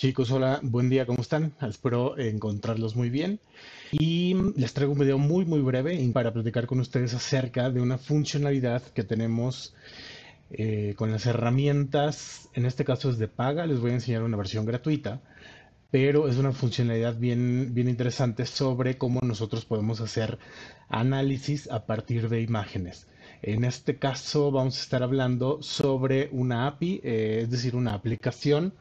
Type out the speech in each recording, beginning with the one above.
Chicos, hola, buen día, ¿cómo están? Espero encontrarlos muy bien. Y les traigo un video muy, muy breve para platicar con ustedes acerca de una funcionalidad que tenemos eh, con las herramientas, en este caso es de paga, les voy a enseñar una versión gratuita, pero es una funcionalidad bien, bien interesante sobre cómo nosotros podemos hacer análisis a partir de imágenes. En este caso vamos a estar hablando sobre una API, eh, es decir, una aplicación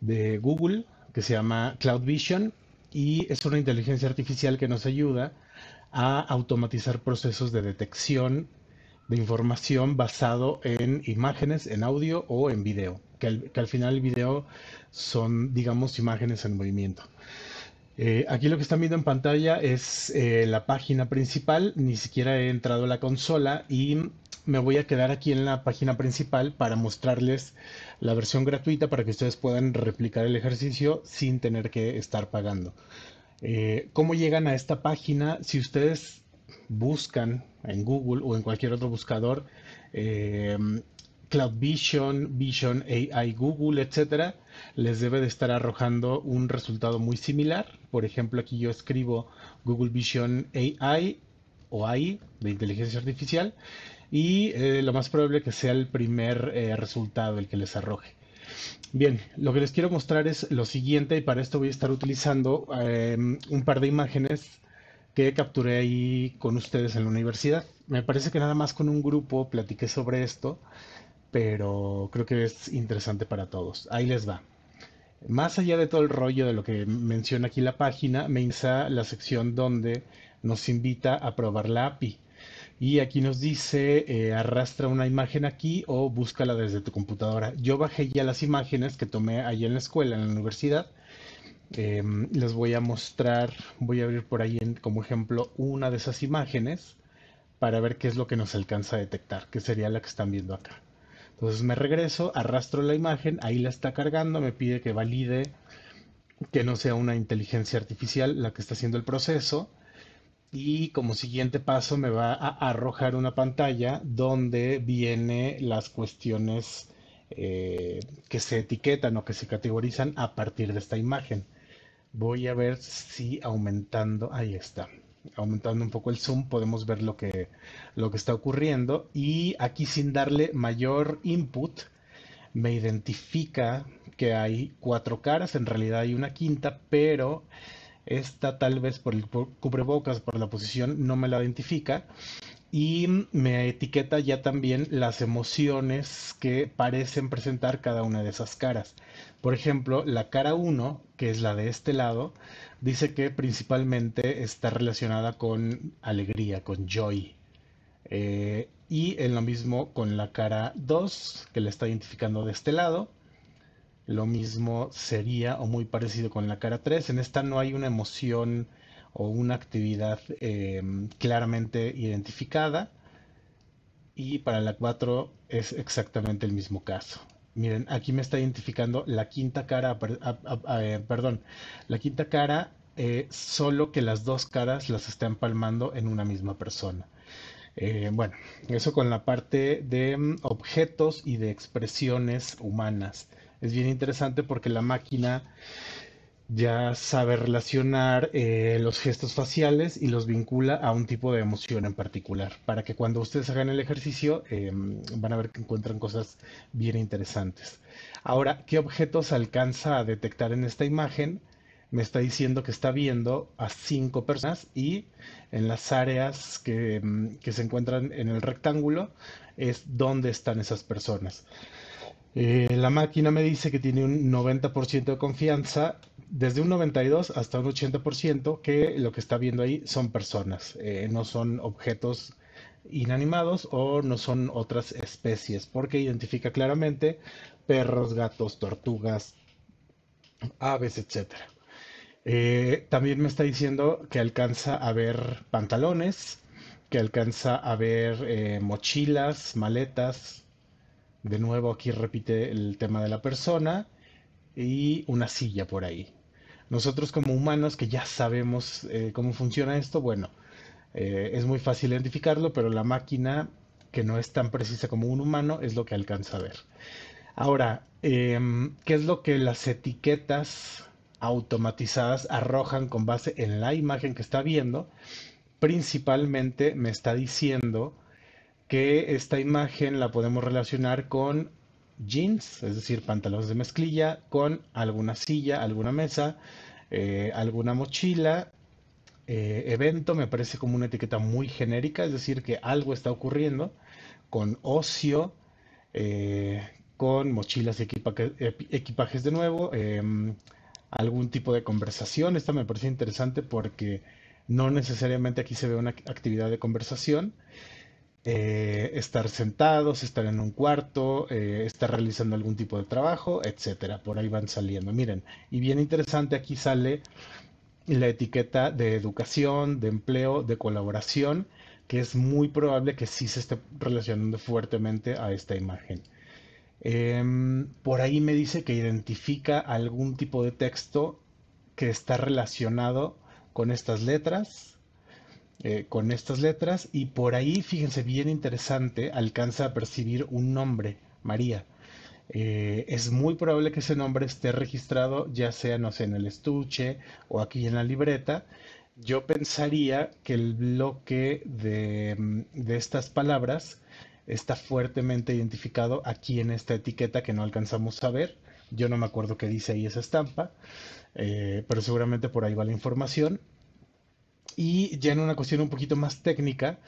de Google que se llama Cloud Vision y es una inteligencia artificial que nos ayuda a automatizar procesos de detección de información basado en imágenes, en audio o en video, que al, final el video son, digamos, imágenes en movimiento. Eh, aquí lo que están viendo en pantalla es eh, la página principal, ni siquiera he entrado a la consola y me voy a quedar aquí en la página principal para mostrarles la versión gratuita para que ustedes puedan replicar el ejercicio sin tener que estar pagando. Eh, ¿Cómo llegan a esta página? Si ustedes buscan en Google o en cualquier otro buscador em, Cloud Vision, Vision AI Google, etcétera, les debe de estar arrojando un resultado muy similar. Por ejemplo, aquí yo escribo Google Vision AI o AI de inteligencia artificial y eh, lo más probable que sea el primer eh, resultado el que les arroje. Bien, lo que les quiero mostrar es lo siguiente y para esto voy a estar utilizando em, un par de imágenes que capturé ahí con ustedes en la universidad. Me parece que nada más con un grupo platiqué sobre esto, pero creo que es interesante para todos. Ahí les va. Más allá de todo el rollo de lo que menciona aquí la página, me insta la sección donde nos invita a probar la API. Y aquí nos dice, eh, arrastra una imagen aquí o búscala desde tu computadora. Yo bajé ya las imágenes que tomé ahí en la escuela, en la universidad. Em, les voy a mostrar, voy a abrir por ahí como ejemplo una de esas imágenes para ver qué es lo que nos alcanza a detectar, que sería la que están viendo acá. Entonces me regreso, arrastro la imagen, ahí la está cargando, me pide que valide que no sea una inteligencia artificial la que está haciendo el proceso y como siguiente paso me va a arrojar una pantalla donde vienen las cuestiones eh, que se etiquetan o que se categorizan a partir de esta imagen. Voy a ver si aumentando, ahí está, aumentando un poco el zoom podemos ver lo que, lo que está ocurriendo y aquí sin darle mayor input me identifica que hay cuatro caras, en realidad hay una quinta, pero esta tal vez por el cubrebocas, por la posición, no me la identifica. Y me etiqueta ya también las emociones que parecen presentar cada una de esas caras. Por ejemplo, la cara 1, que es la de este lado, dice que principalmente está relacionada con alegría, con joy. Eh, y en lo mismo con la cara 2, que la está identificando de este lado, lo mismo sería o muy parecido con la cara 3. En esta no hay una emoción o una actividad em, claramente identificada. Y para la 4 es exactamente el mismo caso. Miren, aquí me está identificando la quinta cara, eh, perdón, la quinta cara, eh, solo que las dos caras las está empalmando en una misma persona. Eh, bueno, eso con la parte de mm, objetos y de expresiones humanas es bien interesante porque la máquina ya sabe relacionar eh, los gestos faciales y los vincula a un tipo de emoción en particular, para que cuando ustedes hagan el ejercicio em, van a ver que encuentran cosas bien interesantes. Ahora, ¿qué objetos alcanza a detectar en esta imagen? Me está diciendo que está viendo a cinco personas y en las áreas que, em, que se encuentran en el rectángulo es dónde están esas personas. Eh, la máquina me dice que tiene un 90% de confianza, desde un 92 hasta un 80%, que lo que está viendo ahí son personas, eh, no son objetos inanimados o no son otras especies, porque identifica claramente perros, gatos, tortugas, aves, etc. Eh, también me está diciendo que alcanza a ver pantalones, que alcanza a ver mochilas, maletas, de nuevo aquí repite el tema de la persona y una silla por ahí. Nosotros como humanos que ya sabemos eh, cómo funciona esto, bueno, eh, es muy fácil identificarlo, pero la máquina que no es tan precisa como un humano es lo que alcanza a ver. Ahora, em, ¿qué es lo que las etiquetas automatizadas arrojan con base en la imagen que está viendo? Principalmente me está diciendo que esta imagen la podemos relacionar con jeans, es decir, pantalones de mezclilla, con alguna silla, alguna mesa, eh, alguna mochila. Eh, evento me parece como una etiqueta muy genérica, es decir, que algo está ocurriendo con ocio, eh, con mochilas y equipajes de nuevo, em, algún tipo de conversación. Esta me parece interesante porque no necesariamente aquí se ve una actividad de conversación. Eh, estar sentados, estar en un cuarto, eh, estar realizando algún tipo de trabajo, etcétera. Por ahí van saliendo. Miren, y bien interesante, aquí sale la etiqueta de educación, de empleo, de colaboración, que es muy probable que sí se esté relacionando fuertemente a esta imagen. Em, por ahí me dice que identifica algún tipo de texto que está relacionado con estas letras eh, con estas letras y por ahí, fíjense, bien interesante, alcanza a percibir un nombre, María. Eh, es muy probable que ese nombre esté registrado, ya sea, no sé, en el estuche o aquí en la libreta. Yo pensaría que el bloque de, mm, estas palabras está fuertemente identificado aquí en esta etiqueta que no alcanzamos a ver. Yo no me acuerdo qué dice ahí esa estampa, eh, pero seguramente por ahí va la información. Y ya en una cuestión un poquito más técnica,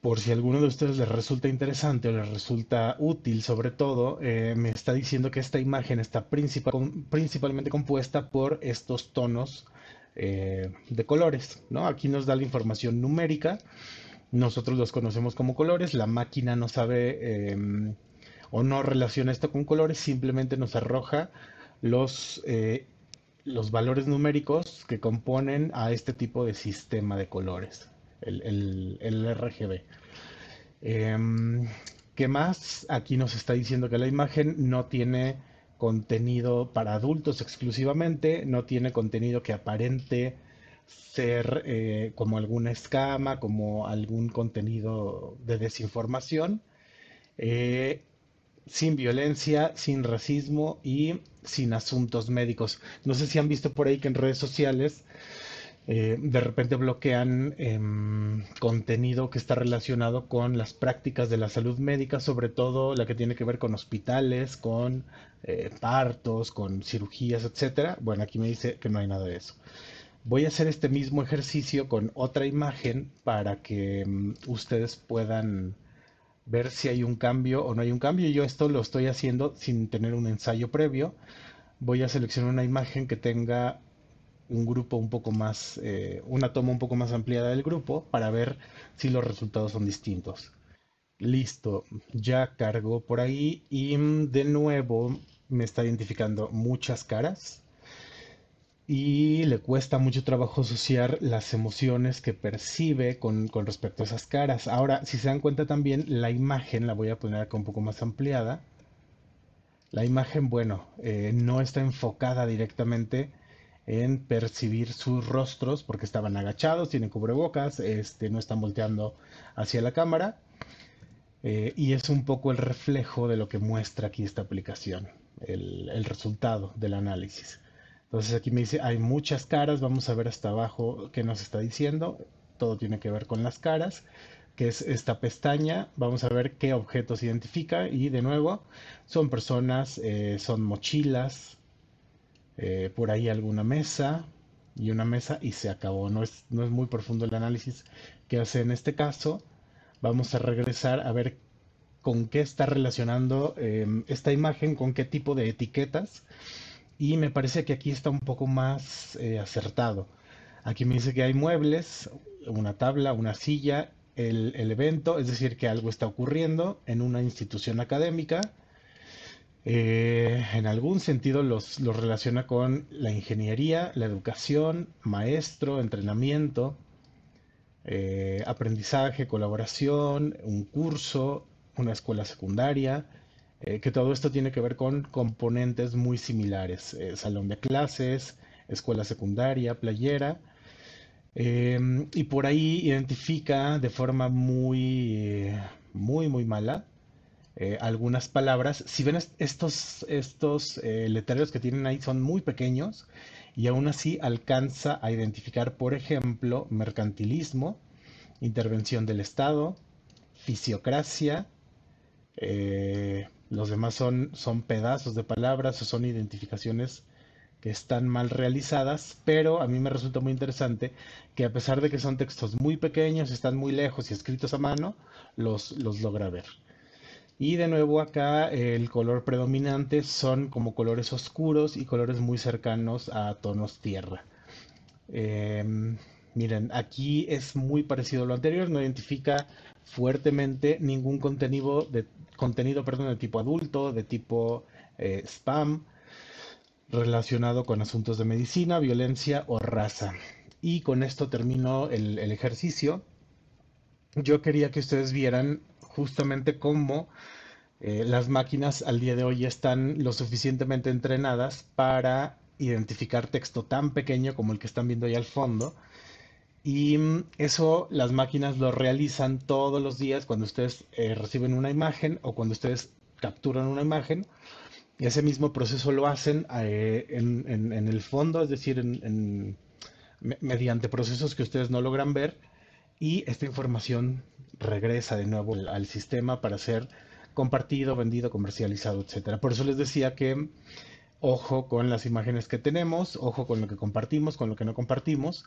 por si a alguno de ustedes les resulta interesante o les resulta útil, sobre todo, eh, me está diciendo que esta imagen está principal, principalmente compuesta por estos tonos eh, de colores. ¿no? Aquí nos da la información numérica, nosotros los conocemos como colores, la máquina no sabe em, o no relaciona esto con colores, simplemente nos arroja los eh, los valores numéricos que componen a este tipo de sistema de colores, el, RGB. Em, ¿Qué más? Aquí nos está diciendo que la imagen no tiene contenido para adultos exclusivamente, no tiene contenido que aparente ser eh, como alguna escama, como algún contenido de desinformación, eh, sin violencia, sin racismo y sin asuntos médicos. No sé si han visto por ahí que en redes sociales eh, de repente bloquean em, contenido que está relacionado con las prácticas de la salud médica, sobre todo la que tiene que ver con hospitales, con eh, partos, con cirugías, etc. Bueno, aquí me dice que no hay nada de eso. Voy a hacer este mismo ejercicio con otra imagen para que em, ustedes puedan ver si hay un cambio o no hay un cambio. Yo esto lo estoy haciendo sin tener un ensayo previo. Voy a seleccionar una imagen que tenga un grupo un poco más, eh, una toma un poco más ampliada del grupo para ver si los resultados son distintos. Listo, ya cargo por ahí y mm, de nuevo me está identificando muchas caras y le cuesta mucho trabajo asociar las emociones que percibe con, respecto a esas caras. Ahora, si se dan cuenta también, la imagen, la voy a poner acá un poco más ampliada, la imagen, bueno, eh, no está enfocada directamente en percibir sus rostros porque estaban agachados, tienen cubrebocas, este, no están volteando hacia la cámara. Eh, y es un poco el reflejo de lo que muestra aquí esta aplicación, el resultado del análisis. Entonces aquí me dice, hay muchas caras, vamos a ver hasta abajo qué nos está diciendo. Todo tiene que ver con las caras, que es esta pestaña. Vamos a ver qué objetos identifica y de nuevo son personas, eh, son mochilas, eh, por ahí alguna mesa y una mesa y se acabó. No es, no es muy profundo el análisis que hace en este caso. Vamos a regresar a ver con qué está relacionando em, esta imagen, con qué tipo de etiquetas. Y me parece que aquí está un poco más eh, acertado. Aquí me dice que hay muebles, una tabla, una silla, el, evento, es decir, que algo está ocurriendo en una institución académica. Eh, en algún sentido los, relaciona con la ingeniería, la educación, maestro, entrenamiento, eh, aprendizaje, colaboración, un curso, una escuela secundaria eh, que todo esto tiene que ver con componentes muy similares, eh, salón de clases, escuela secundaria, playera, em, y por ahí identifica de forma muy, muy, muy mala eh, algunas palabras. Si ven estos, estos letreros que tienen ahí son muy pequeños y aún así alcanza a identificar, por ejemplo, mercantilismo, intervención del Estado, fisiocracia, los demás son, son pedazos de palabras o son identificaciones que están mal realizadas, pero a mí me resulta muy interesante que a pesar de que son textos muy pequeños, están muy lejos y escritos a mano, los, los logra ver. Y de nuevo acá el color predominante son como colores oscuros y colores muy cercanos a tonos tierra. Em, miren, aquí es muy parecido a lo anterior, no identifica fuertemente ningún contenido de, contenido, de tipo adulto, de tipo eh, spam, relacionado con asuntos de medicina, violencia o raza. Y con esto termino el, ejercicio. Yo quería que ustedes vieran justamente cómo eh, las máquinas al día de hoy están lo suficientemente entrenadas para identificar texto tan pequeño como el que están viendo ahí al fondo y mm, eso las máquinas lo realizan todos los días cuando ustedes eh, reciben una imagen o cuando ustedes capturan una imagen. Ese mismo proceso lo hacen eh, en, el fondo, es decir, mediante procesos que ustedes no logran ver. Y esta información regresa de nuevo al, al sistema para ser compartido, vendido, comercializado, etc. Por eso les decía que ojo con las imágenes que tenemos, ojo con lo que compartimos, con lo que no compartimos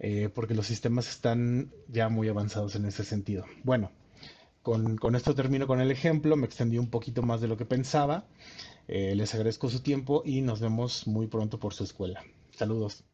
eh, porque los sistemas están ya muy avanzados en ese sentido. Bueno, con, esto termino con el ejemplo, me extendí un poquito más de lo que pensaba, eh, les agradezco su tiempo y nos vemos muy pronto por su escuela. Saludos.